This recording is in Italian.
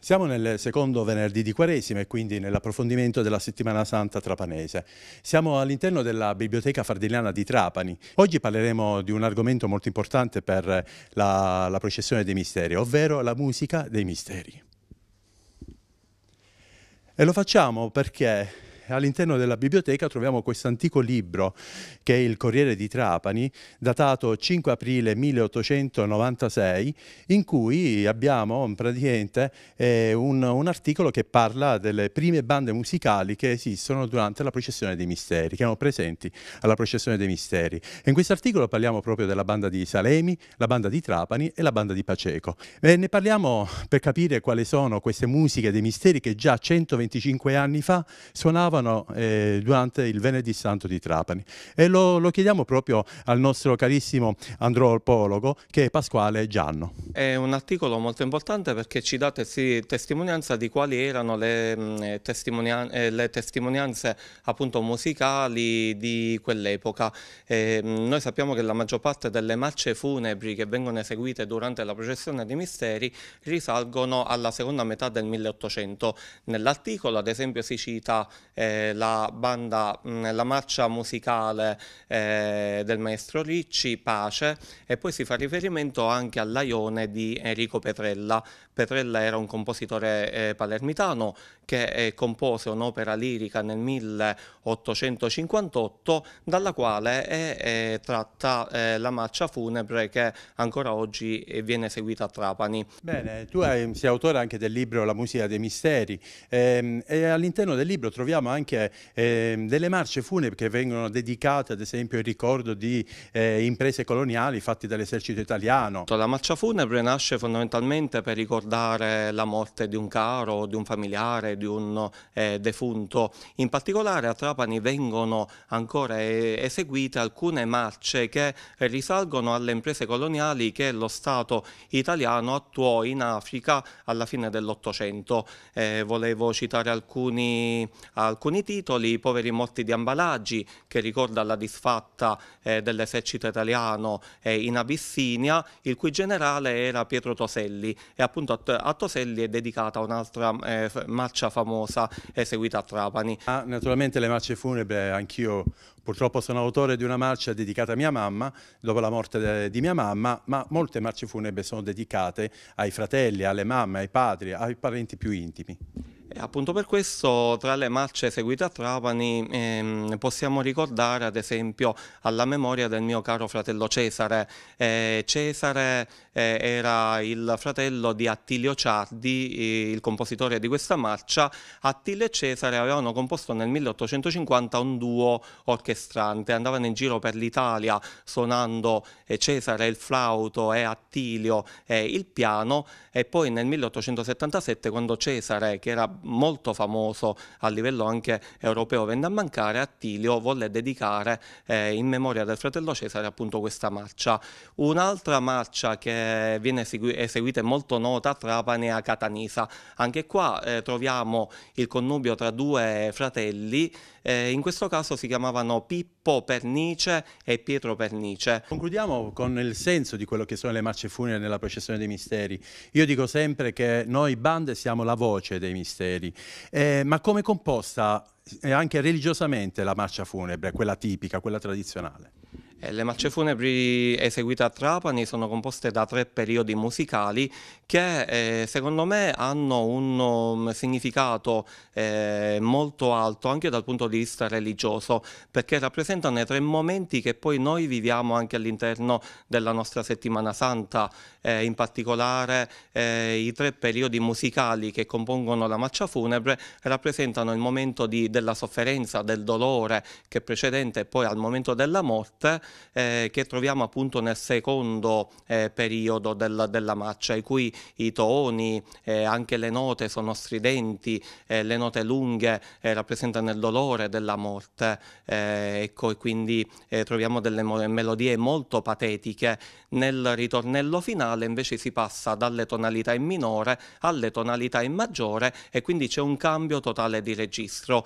Siamo nel secondo venerdì di Quaresima e quindi nell'approfondimento della settimana santa trapanese. Siamo all'interno della Biblioteca Fardiliana di Trapani. Oggi parleremo di un argomento molto importante per la, la processione dei misteri, ovvero la musica dei misteri. E lo facciamo perché all'interno della biblioteca troviamo questo antico libro che è il Corriere di Trapani, datato 5 aprile 1896, in cui abbiamo praticamente eh, un, un, articolo che parla delle prime bande musicali che esistono durante la processione dei misteri, che erano presenti alla processione dei misteri. E in questo articolo parliamo proprio della banda di Salemi, la banda di Trapani e la banda di Paceco. E ne parliamo per capire quali sono queste musiche dei misteri che già 125 anni fa suonavano facevano eh, durante il Venerdì Santo di Trapani. E lo, lo, chiediamo proprio al nostro carissimo antropologo che è Pasquale Gianno. È un articolo molto importante perché ci dà tesi, testimonianza di quali erano le, mh, mm, eh, testimonian eh, le testimonianze appunto musicali di quell'epoca. Eh, mm, noi sappiamo che la maggior parte delle marce funebri che vengono eseguite durante la processione dei misteri risalgono alla seconda metà del 1800. Nell'articolo ad esempio si cita eh, eh, la banda, mh, mm, la marcia musicale eh, del maestro Ricci, Pace, e poi si fa riferimento anche all'Aione di Enrico Petrella. Petrella era un compositore eh, palermitano che eh, compose un'opera lirica nel 1858 dalla quale è, tratta eh, la marcia funebre che ancora oggi viene seguita a Trapani. Bene, tu hai, sei autore anche del libro La musica dei misteri ehm, e all'interno del libro troviamo anche anche eh, delle marce funebri che vengono dedicate ad esempio al ricordo di eh, imprese coloniali fatte dall'esercito italiano. La marcia funebre nasce fondamentalmente per ricordare la morte di un caro, di un familiare, di un eh, defunto. In particolare a Trapani vengono ancora eh, eseguite alcune marce che risalgono alle imprese coloniali che lo Stato italiano attuò in Africa alla fine dell'Ottocento. Eh, volevo citare alcuni, alcuni alcuni titoli, I poveri morti di Ambalaggi che ricorda la disfatta eh, dell'esercito italiano eh, in Abissinia, il cui generale era Pietro Toselli e appunto a, a Toselli è dedicata un'altra eh, marcia famosa eseguita eh, a Trapani. Ah, naturalmente le marce funebri, anch'io purtroppo sono autore di una marcia dedicata a mia mamma, dopo la morte di mia mamma, ma molte marce funebri sono dedicate ai fratelli, alle mamme, ai padri, ai parenti più intimi appunto per questo tra le marce eseguite a Trapani ehm, possiamo ricordare ad esempio alla memoria del mio caro fratello Cesare. Eh, Cesare eh, era il fratello di Attilio Ciardi, eh, il compositore di questa marcia. Attilio e Cesare avevano composto nel 1850 un duo orchestrante, andavano in giro per l'Italia suonando eh, Cesare il flauto e Attilio eh, il piano e poi nel 1877 quando Cesare, che era molto famoso a livello anche europeo, venne a mancare, Attilio volle dedicare eh, in memoria del fratello Cesare appunto questa marcia. Un'altra marcia che eh, viene esegui- eseguita e molto nota a Catanisa. Anche qua eh, troviamo il connubio tra due fratelli, eh, in questo caso si chiamavano Pippo Pernice e Pietro Pernice. Concludiamo con il senso di quello che sono le marce funere nella processione dei misteri. Io dico sempre che noi bande siamo la voce dei misteri, eh, ma come composta eh, anche religiosamente la marcia funebre, quella tipica, quella tradizionale? Eh, le marce funebri eseguite a Trapani sono composte da tre periodi musicali che eh, secondo me hanno un um, significato eh, molto alto anche dal punto di vista religioso perché rappresentano i tre momenti che poi noi viviamo anche all'interno della nostra settimana santa, eh, in particolare eh, i tre periodi musicali che compongono la marcia funebre rappresentano il momento di, della sofferenza, del dolore che è precedente poi al momento della morte eh, che troviamo appunto nel secondo eh, periodo del, della marcia, in cui i toni, eh, anche le note sono stridenti, eh, le note lunghe eh, rappresentano il dolore della morte, eh, ecco, e quindi troviamo delle melodie molto patetiche. Nel ritornello finale invece si passa dalle tonalità in minore alle tonalità in maggiore e quindi c'è un cambio totale di registro.